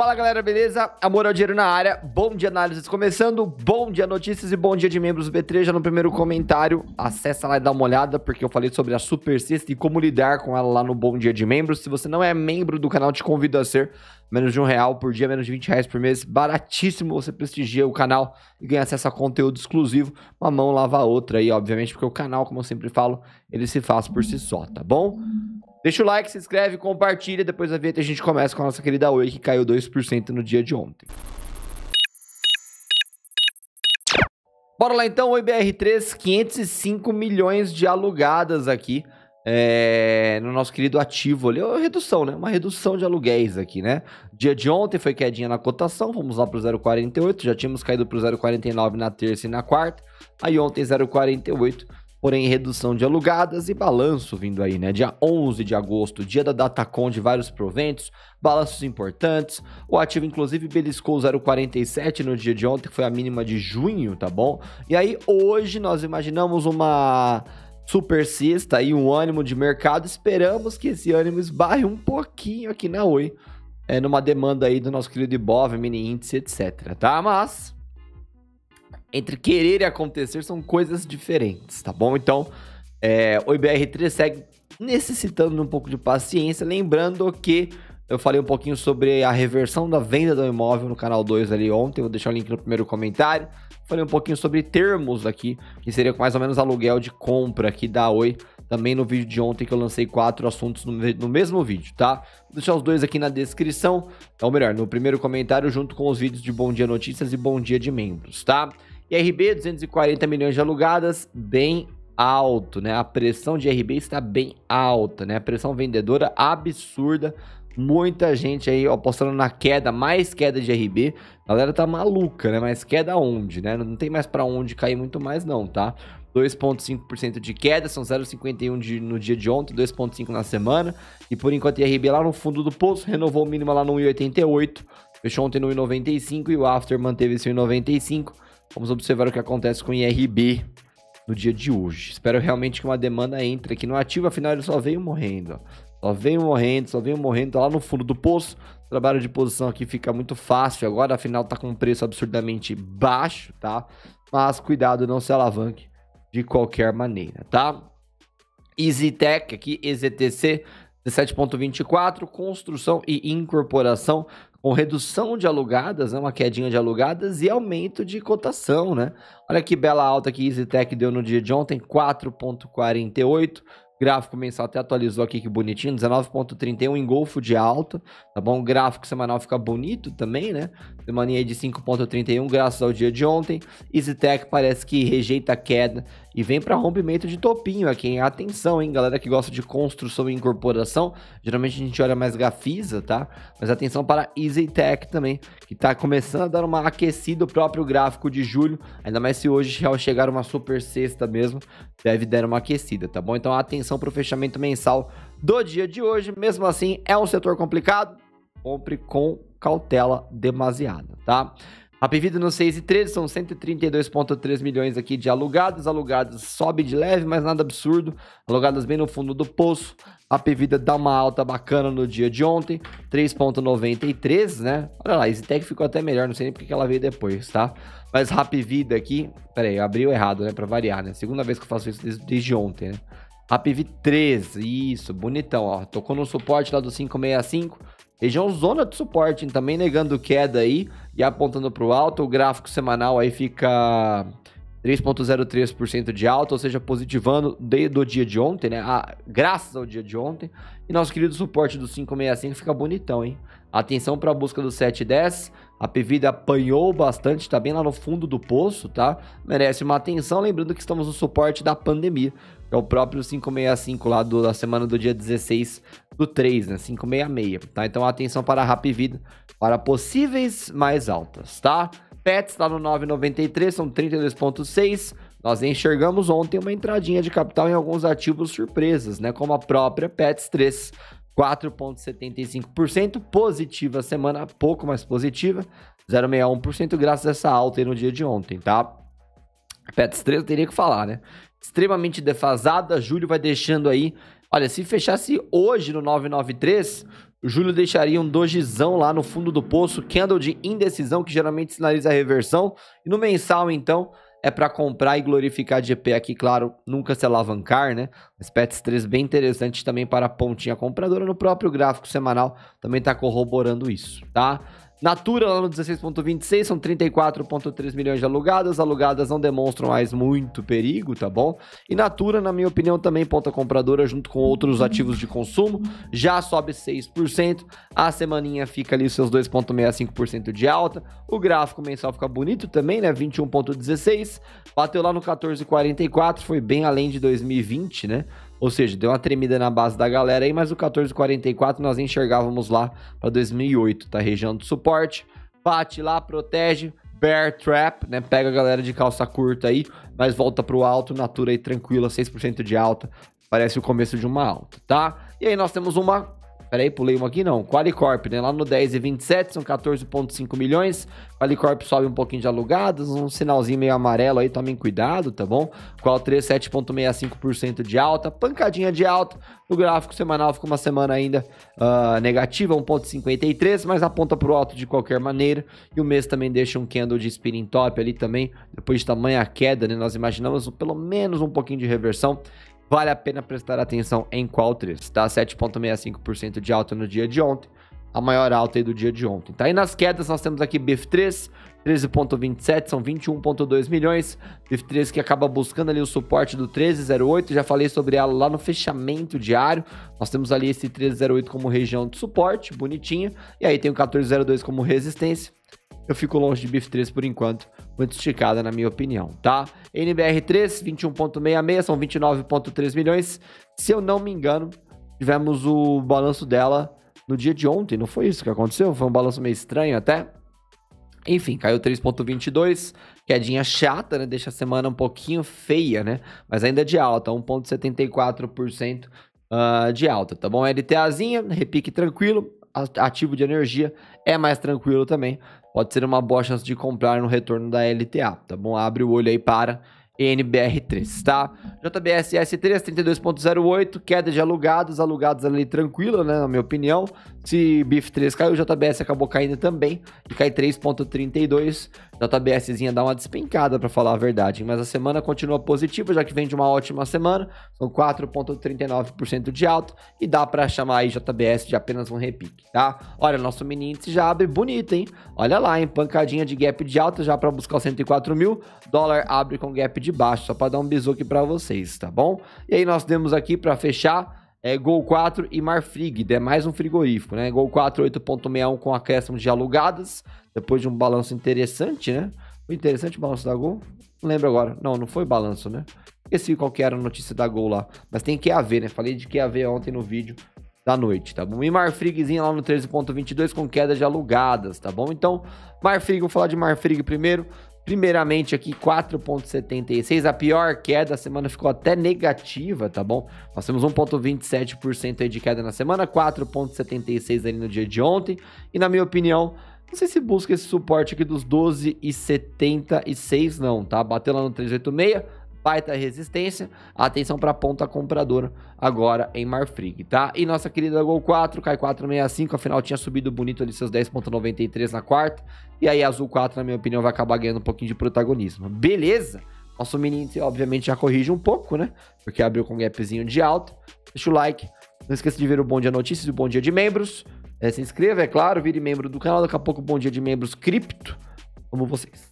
Fala galera, beleza? Amor ao dinheiro na área, bom dia análises começando, bom dia notícias e bom dia de membros do B3. Já no primeiro comentário, acessa lá e dá uma olhada, porque eu falei sobre a Super Sexta e como lidar com ela lá no Bom Dia de Membros. Se você não é membro do canal, te convido a ser. Menos de um real por dia, menos de 20 reais por mês. Baratíssimo, você prestigia o canal e ganha acesso a conteúdo exclusivo. Uma mão lava a outra aí, obviamente, porque o canal, como eu sempre falo, ele se faz por si só, tá bom? Deixa o like, se inscreve, compartilha. Depois da vinheta a gente começa com a nossa querida Oi, que caiu 2% no dia de ontem. Bora lá então, Oi BR3, 505 milhões de alugadas aqui é, no nosso querido ativo ali. Uma redução, né? Uma redução de aluguéis aqui, né? Dia de ontem foi quedinha na cotação, Vamos lá para o 0,48, já tínhamos caído para o 0,49 na terça e na quarta. Aí ontem 0,48 porém redução de alugadas e balanço vindo aí, né? Dia 11 de agosto, dia da Datacom de vários proventos, balanços importantes. O ativo, inclusive, beliscou 0,47 no dia de ontem, que foi a mínima de junho, tá bom? E aí, hoje, nós imaginamos uma super cesta e um ânimo de mercado. Esperamos que esse ânimo esbarre um pouquinho aqui na Oi, é, numa demanda aí do nosso querido Ibov, mini índice, etc, tá? Mas entre querer e acontecer são coisas diferentes, tá bom? Então, é, o IBR3 segue necessitando de um pouco de paciência, lembrando que eu falei um pouquinho sobre a reversão da venda do imóvel no canal 2 ali ontem, vou deixar o link no primeiro comentário. Falei um pouquinho sobre termos aqui, que seria mais ou menos aluguel de compra aqui da Oi, também no vídeo de ontem que eu lancei quatro assuntos no, no mesmo vídeo, tá? Vou deixar os dois aqui na descrição, ou melhor, no primeiro comentário junto com os vídeos de Bom Dia Notícias e Bom Dia de Membros, tá? IRB, 240 milhões de alugadas, bem alto, né? A pressão de IRB está bem alta, né? A pressão vendedora absurda. Muita gente aí apostando na queda, mais queda de RB. A galera tá maluca, né? Mas queda onde, né? Não tem mais para onde cair muito mais não, tá? 2,5% de queda, são 0,51 no dia de ontem, 2,5% na semana. E por enquanto, a IRB lá no fundo do poço, renovou o mínimo lá no 1,88, fechou ontem no 1,95 e o After manteve esse 1,95. Vamos observar o que acontece com o IRB no dia de hoje. Espero realmente que uma demanda entre aqui no ativo, afinal ele só veio morrendo. Ó. Só veio morrendo, só veio morrendo, tá lá no fundo do poço. O trabalho de posição aqui fica muito fácil agora, afinal tá com um preço absurdamente baixo, tá? Mas cuidado, não se alavanque de qualquer maneira, tá? EasyTech aqui, EZTC, 17.24, construção e incorporação com redução de alugadas, né, uma quedinha de alugadas e aumento de cotação, né? Olha que bela alta que EasyTech deu no dia de ontem, 4.48. Gráfico mensal até atualizou aqui que bonitinho, 19.31 em golfo de alta, tá bom? O gráfico semanal fica bonito também, né? Semaninha aí de 5.31 graças ao dia de ontem. EasyTech parece que rejeita a queda e vem para rompimento de topinho aqui, hein? Atenção, hein, galera que gosta de construção e incorporação. Geralmente a gente olha mais gafisa, tá? Mas atenção para Easy Tech também, que tá começando a dar uma aquecida o próprio gráfico de julho. Ainda mais se hoje ao chegar uma super sexta mesmo, deve dar uma aquecida, tá bom? Então atenção para o fechamento mensal do dia de hoje. Mesmo assim, é um setor complicado. Compre com cautela demasiada, tá? Rapvida no 6 e 13 são 132,3 milhões aqui de alugados. Alugados sobe de leve, mas nada absurdo. Alugados bem no fundo do poço. A dá uma alta bacana no dia de ontem, 3.93, né? Olha lá, a EasyTech ficou até melhor, não sei nem porque ela veio depois, tá? Mas Rap Vida aqui, peraí, abriu errado, né? Pra variar, né? Segunda vez que eu faço isso desde, desde ontem, né? Rap 13, isso, bonitão, ó. Tocou no suporte lá do 565, Região zona de suporte, também negando queda aí e apontando para o alto. O gráfico semanal aí fica 3,03% de alta, ou seja, positivando do dia de ontem, né? A ah, graças ao dia de ontem. E nosso querido suporte do 565 fica bonitão, hein? Atenção para a busca do 710. A PVD apanhou bastante, tá bem lá no fundo do poço, tá? Merece uma atenção, lembrando que estamos no suporte da pandemia é o próprio 565 lá do, da semana do dia 16 do 3, né? 566, tá? Então atenção para a Rap Vida, para possíveis mais altas, tá? Pets está no 9,93, são 32,6. Nós enxergamos ontem uma entradinha de capital em alguns ativos surpresas, né? Como a própria Pets 3, 4,75%. Positiva semana, pouco mais positiva, 0,61%, graças a essa alta aí no dia de ontem, tá? Pets 3 eu teria que falar, né? extremamente defasada. Júlio vai deixando aí. Olha, se fechasse hoje no 993, o Júlio deixaria um dojizão lá no fundo do poço, candle de indecisão, que geralmente sinaliza a reversão. E no mensal, então, é para comprar e glorificar de EP aqui, claro, nunca se alavancar, né? Mas PETS 3 bem interessante também para a pontinha compradora no próprio gráfico semanal, também está corroborando isso, tá? Natura lá no 16.26 são 34.3 milhões de alugadas, alugadas não demonstram mais muito perigo, tá bom? E Natura, na minha opinião, também ponta compradora junto com outros ativos de consumo, já sobe 6%, a semaninha fica ali seus 2.65% de alta, o gráfico mensal fica bonito também, né? 21.16, bateu lá no 14.44, foi bem além de 2020, né? Ou seja, deu uma tremida na base da galera aí, mas o 1444 nós enxergávamos lá para 2008, tá? Região de suporte, bate lá, protege, bear trap, né? Pega a galera de calça curta aí, mas volta pro alto, natura aí tranquila, 6% de alta, parece o começo de uma alta, tá? E aí nós temos uma Peraí, pulei uma aqui não. Qualicorp, né? Lá no 10 e 27 são 14,5 milhões. Qualicorp sobe um pouquinho de alugados, um sinalzinho meio amarelo aí, tomem cuidado, tá bom? Qual 3, 7,65% de alta, pancadinha de alta. No gráfico semanal fica uma semana ainda uh, negativa, 1,53, mas aponta para o alto de qualquer maneira. E o mês também deixa um candle de spinning top ali também, depois de tamanha queda, né? Nós imaginamos pelo menos um pouquinho de reversão vale a pena prestar atenção em qual 3, tá? 7,65% de alta no dia de ontem, a maior alta aí do dia de ontem, tá? E nas quedas nós temos aqui BIF3, 13,27, são 21,2 milhões. BIF3 que acaba buscando ali o suporte do 13,08, já falei sobre ela lá no fechamento diário. Nós temos ali esse 13,08 como região de suporte, bonitinho E aí tem o 14,02 como resistência. Eu fico longe de BIF3 por enquanto muito esticada, na minha opinião, tá? NBR3, 21,66, são 29,3 milhões. Se eu não me engano, tivemos o balanço dela no dia de ontem, não foi isso que aconteceu? Foi um balanço meio estranho até. Enfim, caiu 3,22, quedinha chata, né? Deixa a semana um pouquinho feia, né? Mas ainda de alta, 1,74% uh, ah, de alta, tá bom? LTAzinha, repique tranquilo, ativo de energia é mais tranquilo também pode ser uma boa chance de comprar no retorno da LTA, tá bom? Abre o olho aí para NBR3, tá? JBSS 3, 32.08, queda de alugados, alugados ali tranquila, né, na minha opinião, se BIF3 caiu, JBS acabou caindo também e cai 3,32. JBSzinha dá uma despencada, para falar a verdade, mas a semana continua positiva, já que vem de uma ótima semana, são 4,39% de alto e dá para chamar aí JBS de apenas um repique, tá? Olha, nosso mini índice já abre bonito, hein? Olha lá, hein? Pancadinha de gap de alta já para buscar os 104 mil, dólar abre com gap de baixo, só para dar um bisu aqui para vocês, tá bom? E aí nós temos aqui para fechar é, Gol 4 e Marfrig, é mais um frigorífico, né? Gol 4, 8.61 com acréscimo de alugadas, depois de um balanço interessante, né? Foi interessante o balanço da Gol? Não lembro agora. Não, não foi balanço, né? Esqueci qual que era a notícia da Gol lá. Mas tem QAV, né? Falei de QAV ontem no vídeo da noite, tá bom? E Marfrigzinha lá no 13.22 com queda de alugadas, tá bom? Então, Marfrig, vou falar de Marfrig primeiro. Primeiramente aqui 4,76, a pior queda, a semana ficou até negativa, tá bom? Nós temos 1,27% de queda na semana, 4,76 ali no dia de ontem, e na minha opinião, não sei se busca esse suporte aqui dos 12,76 não, tá? Bateu lá no 386, baita resistência. Atenção para a ponta compradora agora em Marfrig, tá? E nossa querida Gol 4, cai 465, afinal tinha subido bonito ali seus 10.93 na quarta. E aí Azul 4, na minha opinião, vai acabar ganhando um pouquinho de protagonismo. Beleza? Nosso menino obviamente, já corrige um pouco, né? Porque abriu com um gapzinho de alta. Deixa o like. Não esqueça de ver o Bom Dia Notícias e o Bom Dia de Membros. É, se inscreva, é claro, vire membro do canal. Daqui a pouco, Bom Dia de Membros Cripto. Amo vocês.